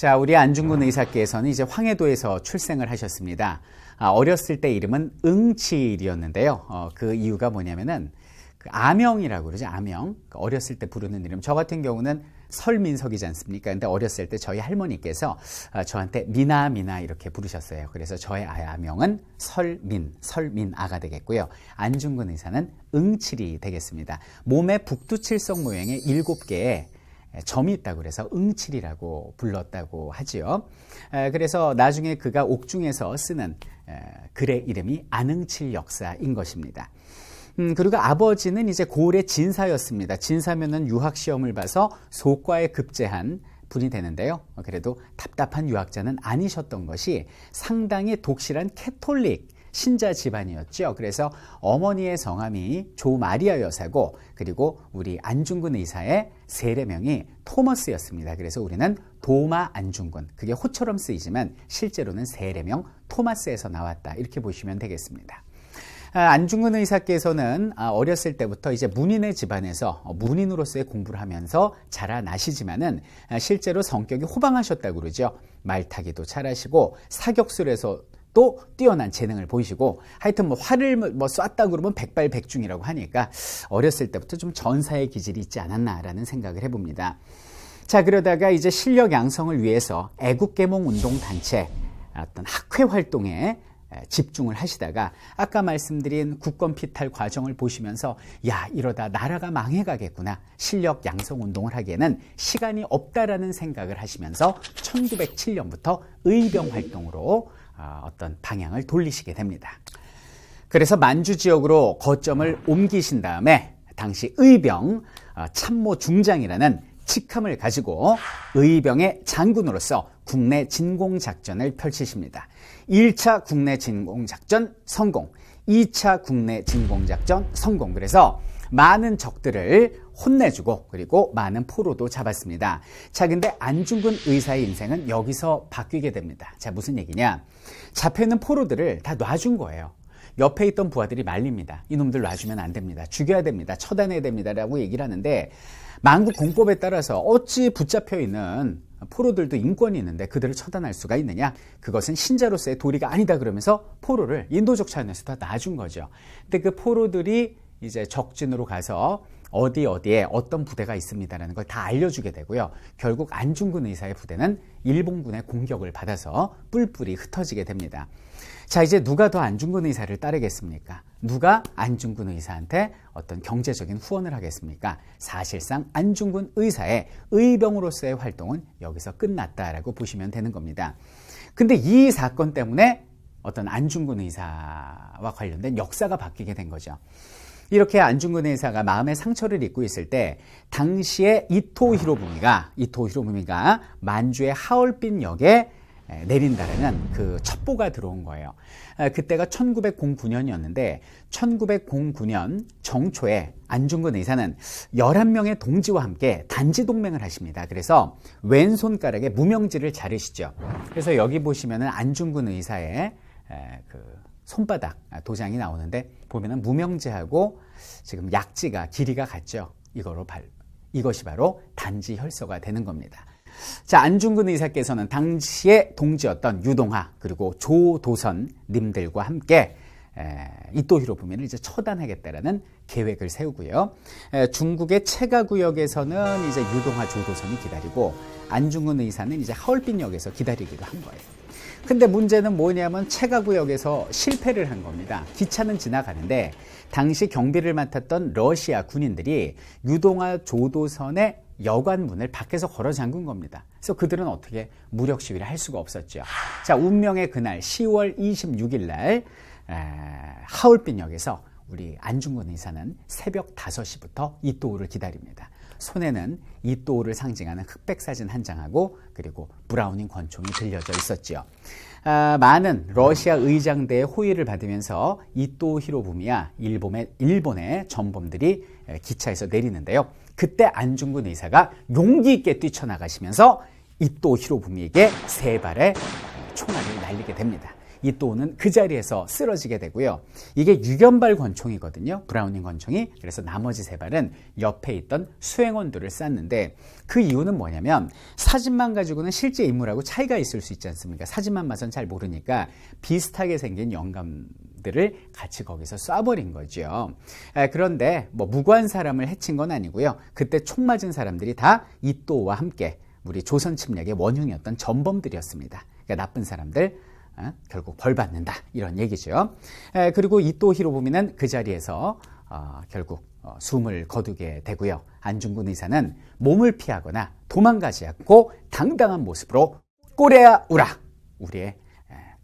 자, 우리 안중근 의사께서는 이제 황해도에서 출생을 하셨습니다. 아, 어렸을 때 이름은 응칠이었는데요. 어, 그 이유가 뭐냐면은 그 아명이라고 그러죠. 아명. 그 어렸을 때 부르는 이름. 저 같은 경우는 설민석이지 않습니까? 근데 어렸을 때 저희 할머니께서 아, 저한테 미나 미나 이렇게 부르셨어요. 그래서 저의 아야명은 설민, 설민아가 되겠고요. 안중근 의사는 응칠이 되겠습니다. 몸의 북두칠성 모양의 일곱 개의 점이 있다고 그래서 응칠이라고 불렀다고 하지요. 그래서 나중에 그가 옥중에서 쓰는 글의 이름이 안응칠 역사인 것입니다. 음, 그리고 아버지는 이제 고을의 진사였습니다. 진사면은 유학 시험을 봐서 소과에 급제한 분이 되는데요. 그래도 답답한 유학자는 아니셨던 것이 상당히 독실한 캐톨릭 신자 집안이었죠. 그래서 어머니의 성함이 조마리아 여사고 그리고 우리 안중근 의사의 세례명이 토머스였습니다. 그래서 우리는 도마 안중근 그게 호처럼 쓰이지만 실제로는 세례명 토마스에서 나왔다 이렇게 보시면 되겠습니다. 아, 안중근 의사께서는 아, 어렸을 때부터 이제 문인의 집안에서 어, 문인으로서의 공부를 하면서 자라나시지만은 아, 실제로 성격이 호방하셨다고 그러죠. 말타기도 잘하시고 사격술에서 또 뛰어난 재능을 보이시고 하여튼 뭐 활을 뭐, 뭐 쐈다 그러면 백발백중이라고 하니까 어렸을 때부터 좀 전사의 기질이 있지 않았나라는 생각을 해봅니다. 자 그러다가 이제 실력 양성을 위해서 애국계몽 운동 단체 어떤 학회 활동에 집중을 하시다가 아까 말씀드린 국권 피탈 과정을 보시면서 야 이러다 나라가 망해가겠구나 실력 양성 운동을 하기에는 시간이 없다라는 생각을 하시면서 1907년부터 의병 활동으로 어, 어떤 방향을 돌리시게 됩니다. 그래서 만주 지역으로 거점을 옮기신 다음에 당시 의병 어, 참모 중장이라는 직함을 가지고 의병의 장군으로서 국내 진공작전을 펼치십니다. 1차 국내 진공작전 성공, 2차 국내 진공작전 성공. 그래서 많은 적들을 혼내주고 그리고 많은 포로도 잡았습니다. 자, 근데 안중근 의사의 인생은 여기서 바뀌게 됩니다. 자, 무슨 얘기냐? 잡혀있는 포로들을 다 놔준 거예요. 옆에 있던 부하들이 말립니다. 이놈들 놔주면 안 됩니다. 죽여야 됩니다. 처단해야 됩니다. 라고 얘기를 하는데 만국 공법에 따라서 어찌 붙잡혀 있는 포로들도 인권이 있는데 그들을 처단할 수가 있느냐? 그것은 신자로서의 도리가 아니다 그러면서 포로를 인도적 차원에서 다 놔준 거죠. 근데 그 포로들이 이제 적진으로 가서 어디 어디에 어떤 부대가 있습니다라는 걸 다 알려주게 되고요. 결국 안중근 의사의 부대는 일본군의 공격을 받아서 뿔뿔이 흩어지게 됩니다. 자, 이제 누가 더 안중근 의사를 따르겠습니까? 누가 안중근 의사한테 어떤 경제적인 후원을 하겠습니까? 사실상 안중근 의사의 의병으로서의 활동은 여기서 끝났다라고 보시면 되는 겁니다. 근데 이 사건 때문에 어떤 안중근 의사와 관련된 역사가 바뀌게 된 거죠. 이렇게 안중근 의사가 마음의 상처를 입고 있을 때 당시에 이토 히로부미가 이토 히로부미가 만주의 하얼빈 역에 내린다라는 그 첩보가 들어온 거예요. 그때가 1909년이었는데 1909년 정초에 안중근 의사는 11명의 동지와 함께 단지 동맹을 하십니다. 그래서 왼손가락에 무명지를 자르시죠. 그래서 여기 보시면은 안중근 의사의 그 손바닥 아, 도장이 나오는데 보면은 무명지하고 지금 약지가 길이가 같죠. 이거로 발, 이것이 바로 단지 혈서가 되는 겁니다. 자, 안중근 의사께서는 당시의 동지였던 유동하 그리고 조도선 님들과 함께 이토히로 보면 이제 처단하겠다라는 계획을 세우고요. 에, 중국의 체가 구역에서는 이제 유동하 조도선이 기다리고 안중근 의사는 이제 하얼빈역에서 기다리기도 한 거예요. 근데 문제는 뭐냐면 체가구역에서 실패를 한 겁니다. 기차는 지나가는데 당시 경비를 맡았던 러시아 군인들이 유동화 조도선의 여관문을 밖에서 걸어 잠근 겁니다. 그래서 그들은 어떻게 무력 시위를 할 수가 없었죠. 자, 운명의 그날 10월 26일 날 하울빈역에서 우리 안중근 의사는 새벽 5시부터 이또우를 기다립니다. 손에는 이또우를 상징하는 흑백 사진 한 장하고 그리고 브라우닝 권총이 들려져 있었지요. 아, 많은 러시아 의장대의 호의를 받으면서 이또 히로부미야 일본의, 일본의 전범들이 기차에서 내리는데요. 그때 안중근 의사가 용기 있게 뛰쳐나가시면서 이또 히로부미에게 세 발의 총알을 날리게 됩니다. 이 또는 그 자리에서 쓰러지게 되고요. 이게 유견발 권총이거든요. 브라우닝 권총이. 그래서 나머지 세 발은 옆에 있던 수행원들을 쐈는데 그 이유는 뭐냐면 사진만 가지고는 실제 인물하고 차이가 있을 수 있지 않습니까? 사진만 봐선 잘 모르니까 비슷하게 생긴 영감 들을 같이 거기서 쏴버린 거죠. 그런데 뭐 무고한 사람을 해친 건 아니고요. 그때 총 맞은 사람들이 다 이또와 함께 우리 조선 침략의 원흉이었던 전범들이었습니다. 그러니까 나쁜 사람들, 어? 결국 벌 받는다 이런 얘기죠. 그리고 이 또 히로부미는 그 자리에서 어, 결국 어, 숨을 거두게 되고요. 안중근 의사는 몸을 피하거나 도망가지 않고 당당한 모습으로 꼬레아 우라 우리의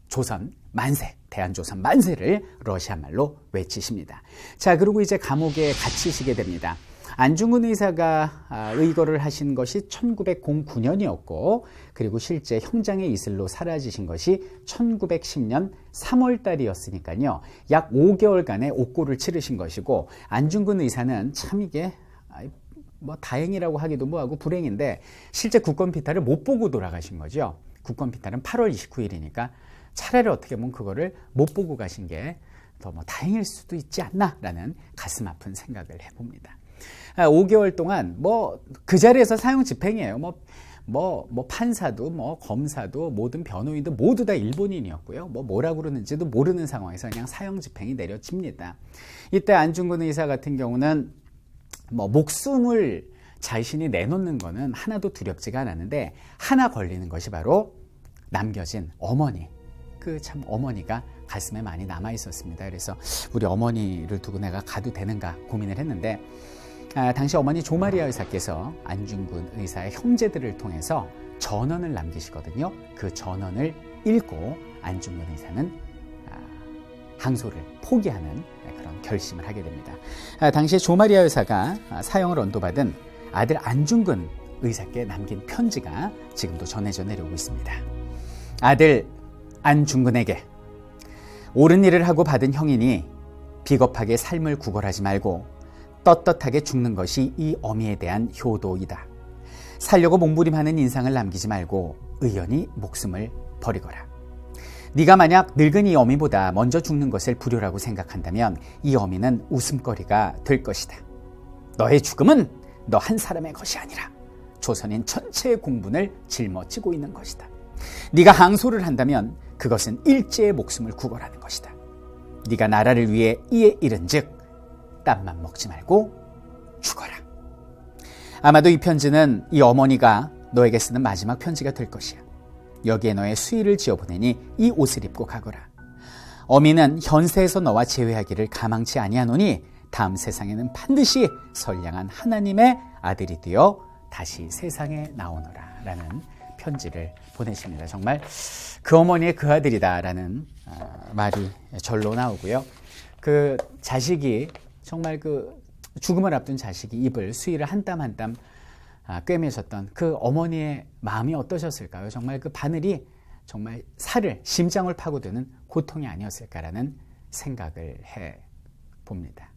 조선 만세 대한조선 만세를 러시아 말로 외치십니다. 자 그리고 이제 감옥에 갇히시게 됩니다. 안중근 의사가 아, 의거를 하신 것이 1909년이었고 그리고 실제 형장의 이슬로 사라지신 것이 1910년 3월 달이었으니까요. 약 5개월간의 옥고를 치르신 것이고 안중근 의사는 참 이게 아, 뭐 다행이라고 하기도 뭐하고 불행인데 실제 국권 피탈을못 보고 돌아가신 거죠. 국권 피탈은 8월 29일이니까 차라리 어떻게 보면 그거를 못 보고 가신 게 더 뭐 다행일 수도 있지 않나라는 가슴 아픈 생각을 해봅니다. 5개월 아, 동안 뭐 그 자리에서 사용 집행이에요. 뭐, 뭐, 뭐 판사도 뭐 검사도 모든 변호인도 모두 다 일본인이었고요. 뭐 뭐라고 그러는지도 모르는 상황에서 그냥 사형 집행이 내려집니다. 이때 안중근 의사 같은 경우는 뭐 목숨을 자신이 내놓는 거는 하나도 두렵지가 않았는데 하나 걸리는 것이 바로 남겨진 어머니 그 참 어머니가 가슴에 많이 남아 있었습니다. 그래서 우리 어머니를 두고 내가 가도 되는가 고민을 했는데 아, 당시 어머니 조마리아 의사께서 안중근 의사의 형제들을 통해서 전언을 남기시거든요. 그 전언을 읽고 안중근 의사는 아, 항소를 포기하는 그런 결심을 하게 됩니다. 아, 당시 조마리아 의사가 사형을 언도받은 아들 안중근 의사께 남긴 편지가 지금도 전해져 내려오고 있습니다. 아들 안중근에게 옳은 일을 하고 받은 형이니 비겁하게 삶을 구걸하지 말고 떳떳하게 죽는 것이 이 어미에 대한 효도이다. 살려고 몸부림하는 인상을 남기지 말고 의연히 목숨을 버리거라. 네가 만약 늙은 이 어미보다 먼저 죽는 것을 불효라고 생각한다면 이 어미는 웃음거리가 될 것이다. 너의 죽음은 너 한 사람의 것이 아니라 조선인 전체의 공분을 짊어지고 있는 것이다. 네가 항소를 한다면 그것은 일제의 목숨을 구걸하는 것이다. 네가 나라를 위해 이에 이른즉 땀만 먹지 말고 죽어라. 아마도 이 편지는 이 어머니가 너에게 쓰는 마지막 편지가 될 것이야. 여기에 너의 수의를 지어보내니 이 옷을 입고 가거라. 어미는 현세에서 너와 재회하기를 가망치 아니하노니 다음 세상에는 반드시 선량한 하나님의 아들이 되어 다시 세상에 나오노라. 라는 편지를 보내십니다. 정말 그 어머니의 그 아들이다라는 아, 말이 절로 나오고요. 그 자식이 정말 그 죽음을 앞둔 자식이 입을 수의를한 땀 한땀 아, 꿰매셨던 그 어머니의 마음이 어떠셨을까요? 정말 그 바늘이 정말 살을 심장을 파고드는 고통이 아니었을까라는 생각을 해 봅니다.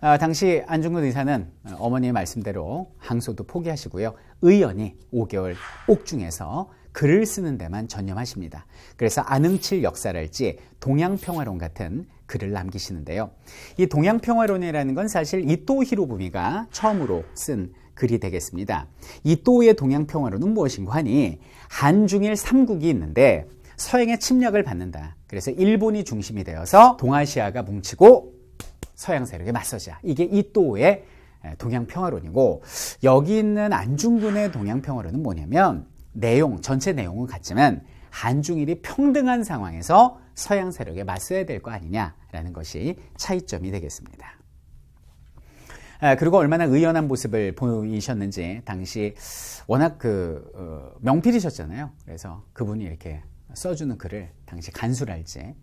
아, 당시 안중근 의사는 어머니의 말씀대로 항소도 포기하시고요. 의연이 5개월 옥중에서 글을 쓰는 데만 전념하십니다. 그래서 안흥칠 역사랄지 동양평화론 같은 글을 남기시는데요. 이 동양평화론이라는 건 사실 이토 히로부미가 처음으로 쓴 글이 되겠습니다. 이토의 동양평화론은 무엇인고 하니 한중일 3국이 있는데 서양의 침략을 받는다. 그래서 일본이 중심이 되어서 동아시아가 뭉치고 서양 세력에 맞서자. 이게 이토의 동양평화론이고 여기 있는 안중근의 동양평화론은 뭐냐면 내용, 전체 내용은 같지만 한중일이 평등한 상황에서 서양 세력에 맞서야 될 거 아니냐라는 것이 차이점이 되겠습니다. 아, 그리고 얼마나 의연한 모습을 보이셨는지 당시 워낙 그 어, 명필이셨잖아요. 그래서 그분이 이렇게 써주는 글을 당시 간수랄지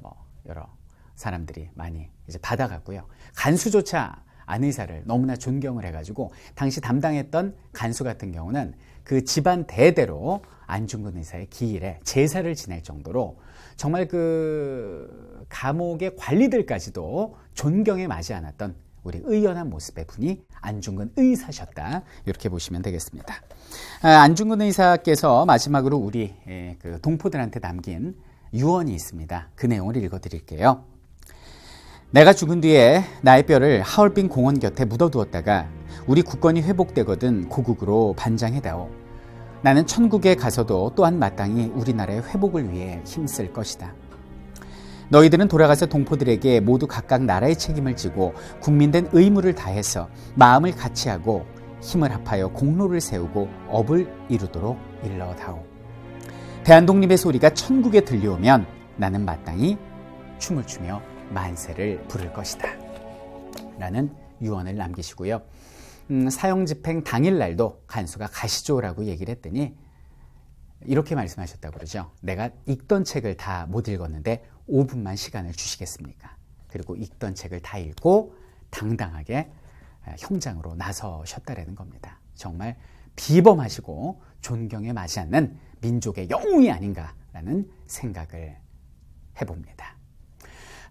뭐 여러 사람들이 많이 이제 받아갔고요. 간수조차 안 의사를 너무나 존경을 해가지고 당시 담당했던 간수 같은 경우는 그 집안 대대로 안중근 의사의 기일에 제사를 지낼 정도로 정말 그 감옥의 관리들까지도 존경에 마지 않았던 우리 의연한 모습의 분이 안중근 의사셨다 이렇게 보시면 되겠습니다. 아, 안중근 의사께서 마지막으로 우리 예, 그 동포들한테 남긴 유언이 있습니다. 그 내용을 읽어드릴게요. 내가 죽은 뒤에 나의 뼈를 하얼빈 공원 곁에 묻어두었다가 우리 국권이 회복되거든 고국으로 반장해다오. 나는 천국에 가서도 또한 마땅히 우리나라의 회복을 위해 힘쓸 것이다. 너희들은 돌아가서 동포들에게 모두 각각 나라의 책임을 지고 국민된 의무를 다해서 마음을 같이 하고 힘을 합하여 공로를 세우고 업을 이루도록 일러다오. 대한독립의 소리가 천국에 들려오면 나는 마땅히 춤을 추며 만세를 부를 것이다. 라는 유언을 남기시고요. 음, 사형 집행 당일 날도 간수가 가시죠라고 얘기를 했더니 이렇게 말씀하셨다고 그러죠. 내가 읽던 책을 다 못 읽었는데 5분만 시간을 주시겠습니까? 그리고 읽던 책을 다 읽고 당당하게 아, 형장으로 나서셨다라는 겁니다. 정말 비범하시고 존경에 마지 않는 민족의 영웅이 아닌가라는 생각을 해봅니다.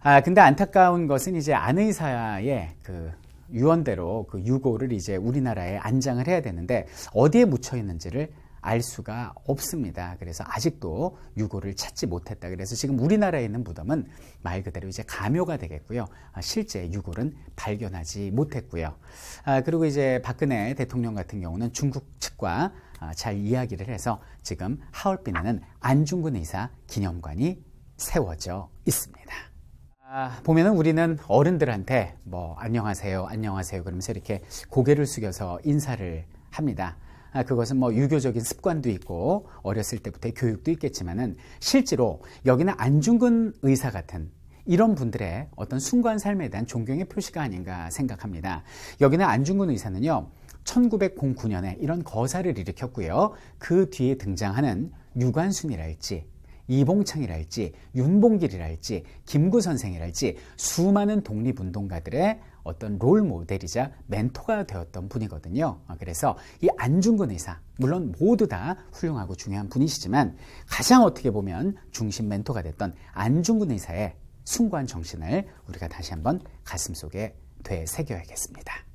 아, 근데 안타까운 것은 이제 안의사의 그 유언대로 그 유고를 이제 우리나라에 안장을 해야 되는데 어디에 묻혀 있는지를 알 수가 없습니다. 그래서 아직도 유고를 찾지 못했다. 그래서 지금 우리나라에 있는 무덤은 말 그대로 이제 가묘가 되겠고요. 아, 실제 유골은 발견하지 못했고요. 아, 그리고 이제 박근혜 대통령 같은 경우는 중국 측과 아, 잘 이야기를 해서 지금 하얼빈에는 안중근 의사 기념관이 세워져 있습니다. 아, 보면은 우리는 어른들한테 뭐 안녕하세요, 안녕하세요 그러면서 이렇게 고개를 숙여서 인사를 합니다. 아, 그것은 뭐 유교적인 습관도 있고 어렸을 때부터의 교육도 있겠지만은 실제로 여기는 안중근 의사 같은 이런 분들의 어떤 순간 삶에 대한 존경의 표시가 아닌가 생각합니다. 여기는 안중근 의사는요. 1909년에 이런 거사를 일으켰고요. 그 뒤에 등장하는 유관순이라할지 이봉창이랄지 윤봉길이랄지 김구 선생이랄지 수많은 독립운동가들의 어떤 롤 모델이자 멘토가 되었던 분이거든요. 아, 그래서 이 안중근 의사 물론 모두 다 훌륭하고 중요한 분이시지만 가장 어떻게 보면 중심 멘토가 됐던 안중근 의사의 숭고한 정신을 우리가 다시 한번 가슴속에 되새겨야겠습니다.